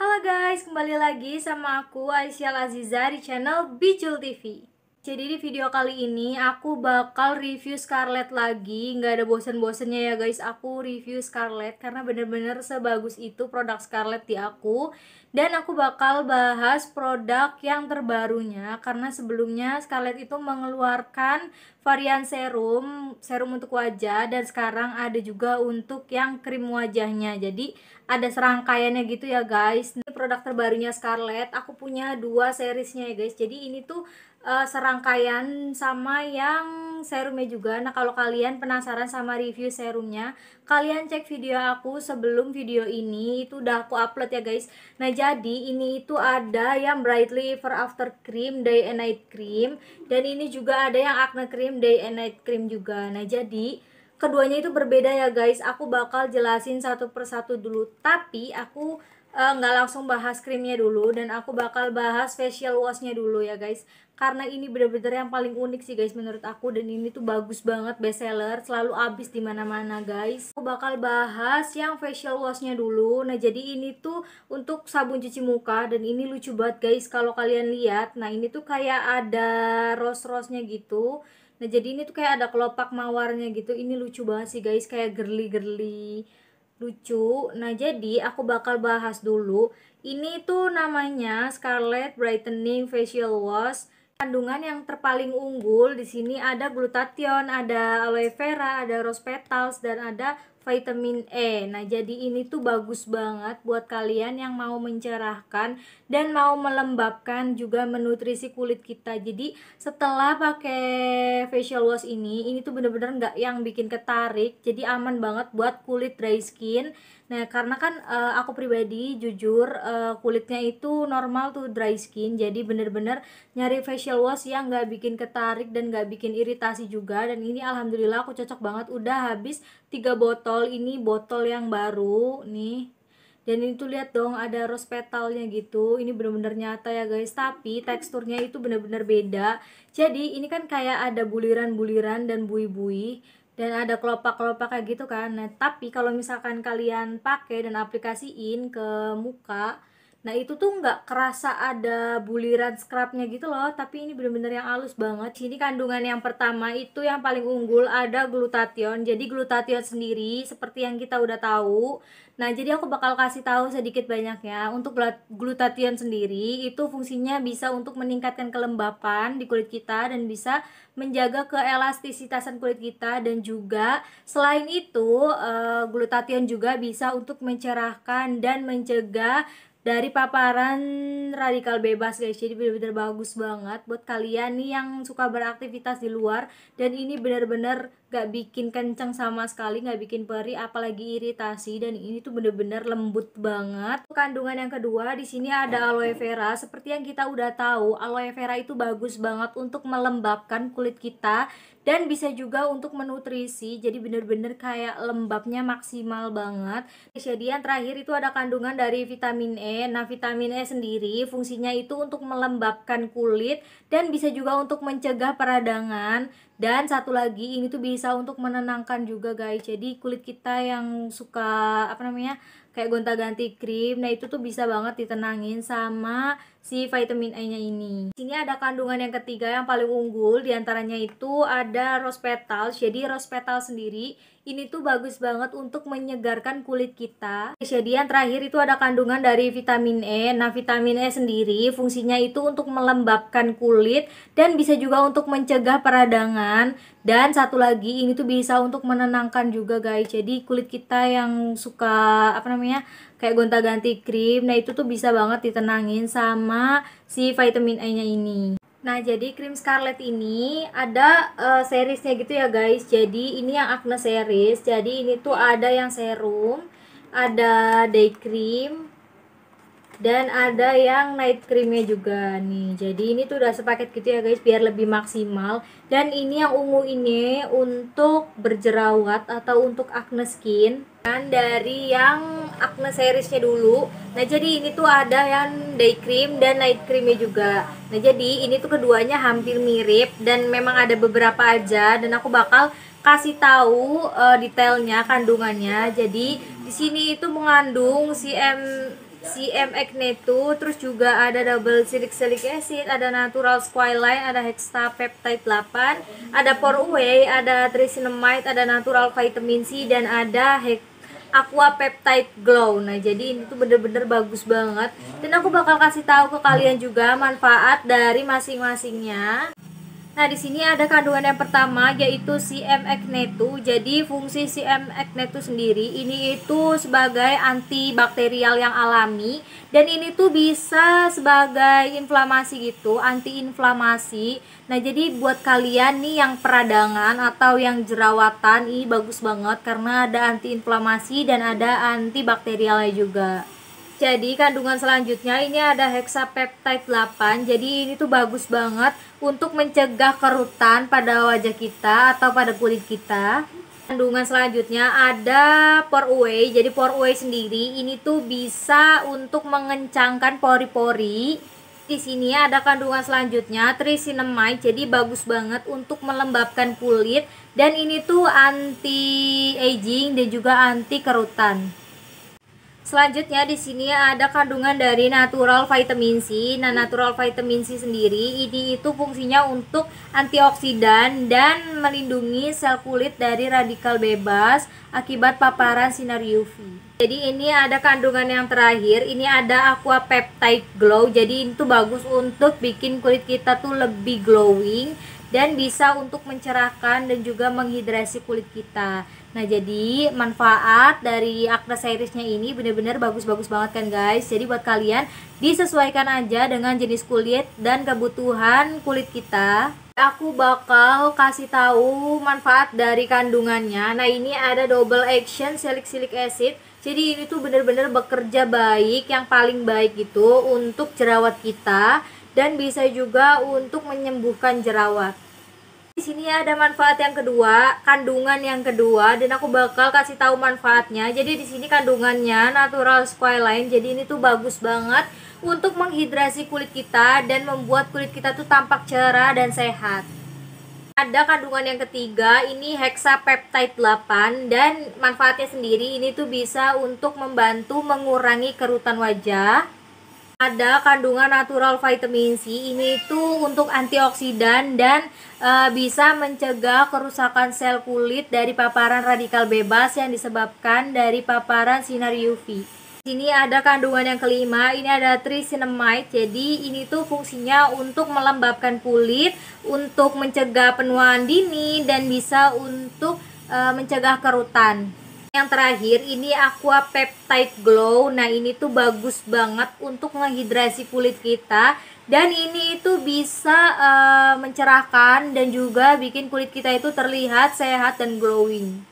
Halo guys, kembali lagi sama aku Aisyah Laziza di channel Bijul TV. Jadi di video kali ini aku bakal review Scarlett lagi Nggak ada bosen-bosennya ya guys Aku review Scarlett karena bener-bener sebagus itu produk Scarlett di aku Dan aku bakal bahas produk yang terbarunya Karena sebelumnya Scarlett itu mengeluarkan varian serum Serum untuk wajah Dan sekarang ada juga untuk yang krim wajahnya Jadi ada serangkaiannya gitu ya guys produk terbarunya Scarlett aku punya dua seriesnya ya guys jadi ini tuh uh, serangkaian sama yang serumnya juga nah kalau kalian penasaran sama review serumnya kalian cek video aku sebelum video ini itu udah aku upload ya guys nah jadi ini itu ada yang brightly for after cream day and night cream dan ini juga ada yang acne cream day and night cream juga nah jadi keduanya itu berbeda ya guys aku bakal jelasin satu persatu dulu tapi aku Eh, nggak uh, langsung bahas krimnya dulu dan aku bakal bahas facial washnya dulu ya guys karena ini bener-bener yang paling unik sih guys menurut aku dan ini tuh bagus banget best selalu habis di mana-mana guys aku bakal bahas yang facial washnya dulu nah jadi ini tuh untuk sabun cuci muka dan ini lucu banget guys kalau kalian lihat nah ini tuh kayak ada rose-rose nya gitu nah jadi ini tuh kayak ada kelopak mawarnya gitu ini lucu banget sih guys kayak girly-girly lucu. Nah, jadi aku bakal bahas dulu. Ini tuh namanya Scarlet Brightening Facial Wash. Kandungan yang terpaling unggul di sini ada glutathione, ada aloe vera, ada rose petals dan ada vitamin E. Nah, jadi ini tuh bagus banget buat kalian yang mau mencerahkan dan mau melembabkan juga menutrisi kulit kita. Jadi, setelah pakai facial wash ini, ini tuh bener-bener nggak -bener yang bikin ketarik. Jadi, aman banget buat kulit dry skin. Nah, karena kan uh, aku pribadi jujur uh, kulitnya itu normal tuh dry skin. Jadi, bener-bener nyari facial wash yang nggak bikin ketarik dan nggak bikin iritasi juga. Dan ini alhamdulillah aku cocok banget udah habis tiga botol ini botol yang baru nih dan itu lihat dong ada rose petalnya gitu ini bener-bener nyata ya guys tapi teksturnya itu bener-bener beda jadi ini kan kayak ada buliran-buliran dan bui-bui dan ada kelopak-kelopak kayak gitu kan nah tapi kalau misalkan kalian pakai dan aplikasiin ke muka Nah itu tuh nggak kerasa ada buliran scrubnya gitu loh Tapi ini bener-bener yang halus banget Ini kandungan yang pertama itu yang paling unggul ada glutathione Jadi glutathione sendiri seperti yang kita udah tahu Nah jadi aku bakal kasih tahu sedikit banyaknya Untuk glutathione sendiri itu fungsinya bisa untuk meningkatkan kelembapan di kulit kita Dan bisa menjaga keelastisitasan kulit kita Dan juga selain itu eh, glutathione juga bisa untuk mencerahkan dan mencegah dari paparan radikal bebas guys jadi bener-bener bagus banget buat kalian nih yang suka beraktivitas di luar dan ini bener-bener gak bikin kencang sama sekali, gak bikin perih, apalagi iritasi dan ini tuh bener-bener lembut banget. Kandungan yang kedua di sini ada aloe vera. Seperti yang kita udah tahu, aloe vera itu bagus banget untuk melembabkan kulit kita dan bisa juga untuk menutrisi. Jadi bener-bener kayak lembabnya maksimal banget. Jadi yang terakhir itu ada kandungan dari vitamin E. Nah, vitamin E sendiri fungsinya itu untuk melembabkan kulit dan bisa juga untuk mencegah peradangan dan satu lagi ini tuh bisa untuk menenangkan juga guys jadi kulit kita yang suka apa namanya kayak gonta-ganti krim nah itu tuh bisa banget ditenangin sama si vitamin a nya ini sini ada kandungan yang ketiga yang paling unggul diantaranya itu ada rose petals jadi rose petals sendiri ini tuh bagus banget untuk menyegarkan kulit kita. Jadi yang terakhir itu ada kandungan dari vitamin E. Nah, vitamin E sendiri fungsinya itu untuk melembabkan kulit dan bisa juga untuk mencegah peradangan dan satu lagi ini tuh bisa untuk menenangkan juga, guys. Jadi kulit kita yang suka apa namanya? kayak gonta-ganti krim. Nah, itu tuh bisa banget ditenangin sama si vitamin E-nya ini. Nah, jadi krim scarlett ini ada uh, seriesnya gitu ya, guys. Jadi, ini yang acne series. Jadi, ini tuh ada yang serum, ada day cream, dan ada yang night creamnya juga nih jadi ini tuh udah sepaket gitu ya guys biar lebih maksimal dan ini yang ungu ini untuk berjerawat atau untuk acne skin dan dari yang acne seriesnya dulu nah jadi ini tuh ada yang day cream dan night creamnya juga nah jadi ini tuh keduanya hampir mirip dan memang ada beberapa aja dan aku bakal kasih tahu uh, detailnya kandungannya jadi di sini itu mengandung si M CM Agneto, terus juga ada double silik silik acid, ada natural squalene, ada hexapeptide 8, ada away, ada tricinamide, ada natural vitamin C dan ada Aqua Peptide Glow. Nah, jadi ini tuh bener-bener bagus banget. Dan aku bakal kasih tahu ke kalian juga manfaat dari masing-masingnya. Nah, di sini ada kandungan yang pertama yaitu CM agnetu. Jadi, fungsi CM agnetu sendiri ini itu sebagai antibakterial yang alami dan ini tuh bisa sebagai inflamasi gitu, antiinflamasi. Nah, jadi buat kalian nih yang peradangan atau yang jerawatan ini bagus banget karena ada antiinflamasi dan ada antibakterialnya juga. Jadi kandungan selanjutnya ini ada hexapeptide 8. Jadi ini tuh bagus banget untuk mencegah kerutan pada wajah kita atau pada kulit kita. Kandungan selanjutnya ada pore away. Jadi pore away sendiri ini tuh bisa untuk mengencangkan pori-pori. Di sini ada kandungan selanjutnya trisinamide. Jadi bagus banget untuk melembabkan kulit dan ini tuh anti aging dan juga anti kerutan. Selanjutnya di sini ada kandungan dari natural vitamin C. Nah, natural vitamin C sendiri ini itu fungsinya untuk antioksidan dan melindungi sel kulit dari radikal bebas akibat paparan sinar UV. Jadi ini ada kandungan yang terakhir, ini ada aqua peptide glow. Jadi itu bagus untuk bikin kulit kita tuh lebih glowing dan bisa untuk mencerahkan dan juga menghidrasi kulit kita. Nah, jadi manfaat dari akne serisnya ini benar-benar bagus-bagus banget kan guys. Jadi buat kalian disesuaikan aja dengan jenis kulit dan kebutuhan kulit kita. Aku bakal kasih tahu manfaat dari kandungannya. Nah, ini ada double action salicylic acid. Jadi ini tuh benar-benar bekerja baik yang paling baik gitu untuk jerawat kita dan bisa juga untuk menyembuhkan jerawat. Di sini ada manfaat yang kedua, kandungan yang kedua dan aku bakal kasih tahu manfaatnya. Jadi di sini kandungannya natural squalene. Jadi ini tuh bagus banget untuk menghidrasi kulit kita dan membuat kulit kita tuh tampak cerah dan sehat. Ada kandungan yang ketiga, ini hexapeptide 8 dan manfaatnya sendiri ini tuh bisa untuk membantu mengurangi kerutan wajah ada kandungan natural vitamin C ini itu untuk antioksidan dan e, bisa mencegah kerusakan sel kulit dari paparan radikal bebas yang disebabkan dari paparan sinar UV. Sini ada kandungan yang kelima, ini ada trisinamide. Jadi ini tuh fungsinya untuk melembabkan kulit, untuk mencegah penuaan dini dan bisa untuk e, mencegah kerutan. Yang terakhir ini Aqua Peptide Glow. Nah, ini tuh bagus banget untuk menghidrasi kulit kita dan ini itu bisa uh, mencerahkan dan juga bikin kulit kita itu terlihat sehat dan glowing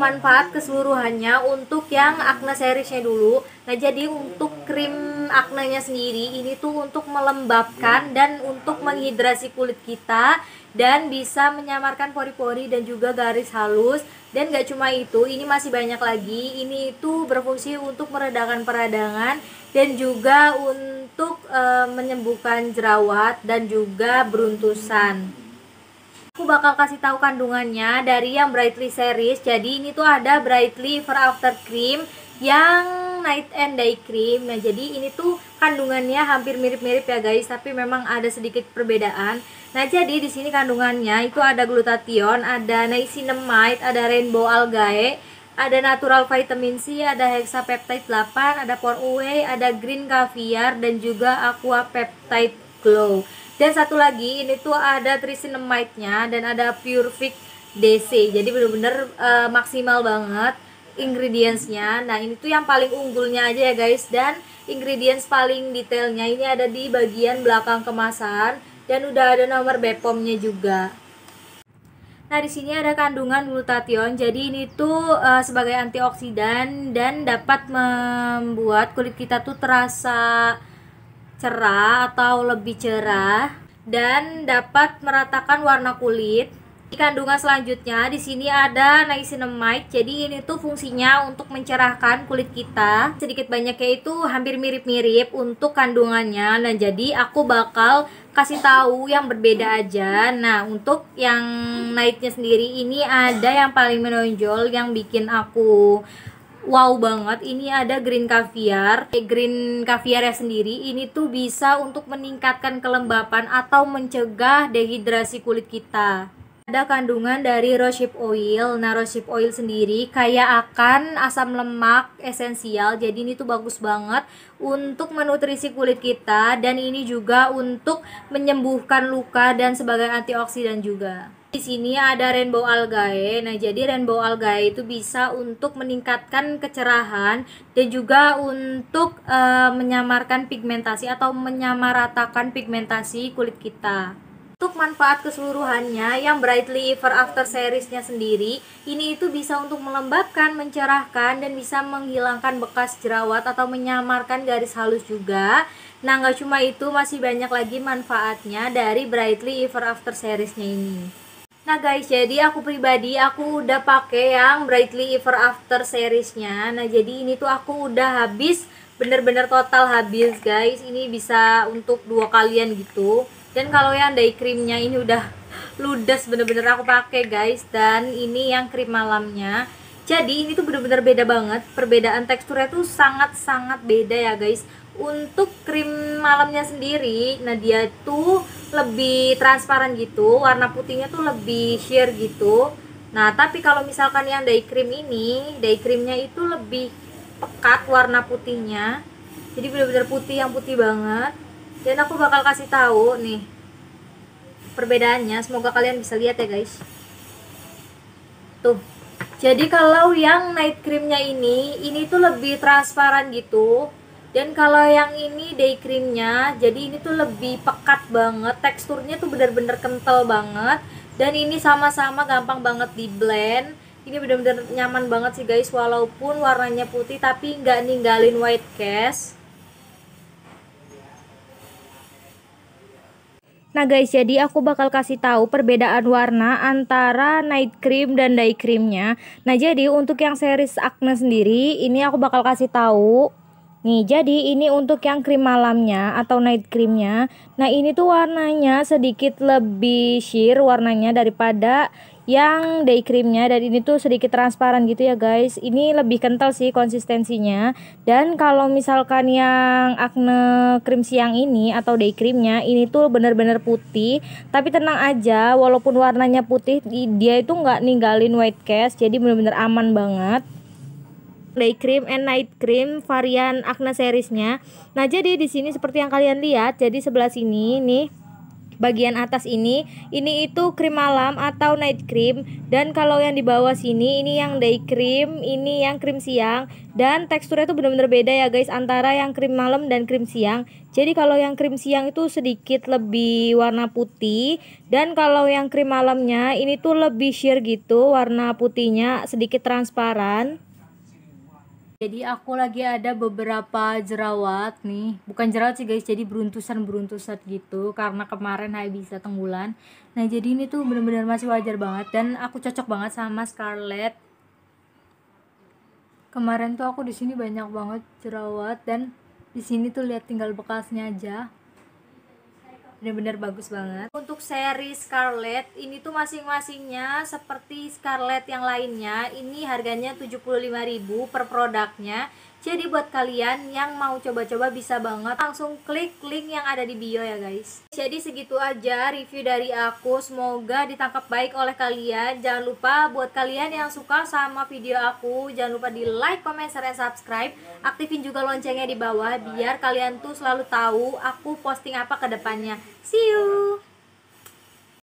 manfaat keseluruhannya untuk yang acne seriesnya dulu nah jadi untuk krim aknanya sendiri ini tuh untuk melembabkan dan untuk menghidrasi kulit kita dan bisa menyamarkan pori-pori dan juga garis halus dan gak cuma itu ini masih banyak lagi ini itu berfungsi untuk meredakan peradangan dan juga untuk e, menyembuhkan jerawat dan juga beruntusan aku bakal kasih tahu kandungannya dari yang Brightly series jadi ini tuh ada Brightly for after cream yang night and day cream. Nah, jadi ini tuh kandungannya hampir mirip-mirip ya guys, tapi memang ada sedikit perbedaan. Nah, jadi di sini kandungannya itu ada glutathione, ada niacinamide, ada rainbow algae, ada natural vitamin C, ada hexapeptide 8, ada pore away, ada green caviar dan juga aqua peptide glow. Dan satu lagi ini tuh ada tricinamide nya dan ada purific DC. Jadi bener-bener uh, maksimal banget ingredientsnya nah ini tuh yang paling unggulnya aja ya guys dan ingredients paling detailnya ini ada di bagian belakang kemasan dan udah ada nomor BPOM-nya juga Nah, di sini ada kandungan glutathione. Jadi ini tuh uh, sebagai antioksidan dan dapat membuat kulit kita tuh terasa cerah atau lebih cerah dan dapat meratakan warna kulit. Di kandungan selanjutnya di sini ada niacinamide. Jadi ini tuh fungsinya untuk mencerahkan kulit kita. Sedikit banyaknya itu hampir mirip-mirip untuk kandungannya. Nah, jadi aku bakal kasih tahu yang berbeda aja. Nah, untuk yang nightnya sendiri ini ada yang paling menonjol yang bikin aku wow banget ini ada green caviar eh, green caviar ya sendiri ini tuh bisa untuk meningkatkan kelembapan atau mencegah dehidrasi kulit kita ada kandungan dari rosehip oil. Nah, rosehip oil sendiri kayak akan asam lemak esensial. Jadi ini tuh bagus banget untuk menutrisi kulit kita dan ini juga untuk menyembuhkan luka dan sebagai antioksidan juga. Di sini ada rainbow algae. Nah, jadi rainbow algae itu bisa untuk meningkatkan kecerahan dan juga untuk uh, menyamarkan pigmentasi atau menyamaratakan pigmentasi kulit kita untuk manfaat keseluruhannya yang Brightly Ever After seriesnya sendiri ini itu bisa untuk melembabkan, mencerahkan dan bisa menghilangkan bekas jerawat atau menyamarkan garis halus juga. Nah nggak cuma itu masih banyak lagi manfaatnya dari Brightly Ever After seriesnya ini. Nah guys, jadi aku pribadi aku udah pakai yang Brightly Ever After seriesnya. Nah jadi ini tuh aku udah habis, bener-bener total habis guys. Ini bisa untuk dua kalian gitu dan kalau yang day creamnya ini udah ludes bener-bener aku pakai guys dan ini yang krim malamnya jadi ini tuh bener-bener beda banget perbedaan teksturnya tuh sangat-sangat beda ya guys untuk krim malamnya sendiri nah dia tuh lebih transparan gitu warna putihnya tuh lebih sheer gitu nah tapi kalau misalkan yang day cream ini day creamnya itu lebih pekat warna putihnya jadi bener-bener putih yang putih banget dan aku bakal kasih tahu nih perbedaannya semoga kalian bisa lihat ya guys tuh jadi kalau yang night creamnya ini ini tuh lebih transparan gitu dan kalau yang ini day creamnya jadi ini tuh lebih pekat banget teksturnya tuh bener-bener kental banget dan ini sama-sama gampang banget di blend ini bener-bener nyaman banget sih guys walaupun warnanya putih tapi nggak ninggalin white cast Nah guys, jadi aku bakal kasih tahu perbedaan warna antara night cream dan day creamnya. Nah jadi untuk yang series Acne sendiri, ini aku bakal kasih tahu Nih, jadi ini untuk yang krim malamnya atau night creamnya. Nah, ini tuh warnanya sedikit lebih sheer warnanya daripada yang day creamnya dan ini tuh sedikit transparan gitu ya guys. Ini lebih kental sih konsistensinya. Dan kalau misalkan yang acne krim siang ini atau day creamnya ini tuh bener-bener putih. Tapi tenang aja, walaupun warnanya putih dia itu nggak ninggalin white cast, jadi bener-bener aman banget day cream and night cream varian acne seriesnya. Nah, jadi di sini seperti yang kalian lihat, jadi sebelah sini nih bagian atas ini ini itu krim malam atau night cream dan kalau yang di bawah sini ini yang day cream ini yang krim siang dan teksturnya itu benar-benar beda ya guys antara yang krim malam dan krim siang jadi kalau yang krim siang itu sedikit lebih warna putih dan kalau yang krim malamnya ini tuh lebih sheer gitu warna putihnya sedikit transparan jadi aku lagi ada beberapa jerawat nih, bukan jerawat sih guys, jadi beruntusan-beruntusan gitu karena kemarin habis bisa tenggulan. Nah, jadi ini tuh bener-bener masih wajar banget dan aku cocok banget sama Scarlett. Kemarin tuh aku di sini banyak banget jerawat dan di sini tuh lihat tinggal bekasnya aja benar-benar bagus banget untuk seri Scarlet ini tuh masing-masingnya seperti Scarlet yang lainnya ini harganya 75.000 per produknya jadi buat kalian yang mau coba-coba bisa banget langsung klik link yang ada di bio ya guys. Jadi segitu aja review dari aku. Semoga ditangkap baik oleh kalian. Jangan lupa buat kalian yang suka sama video aku, jangan lupa di like, comment, share, dan subscribe. Aktifin juga loncengnya di bawah biar kalian tuh selalu tahu aku posting apa ke depannya. See you.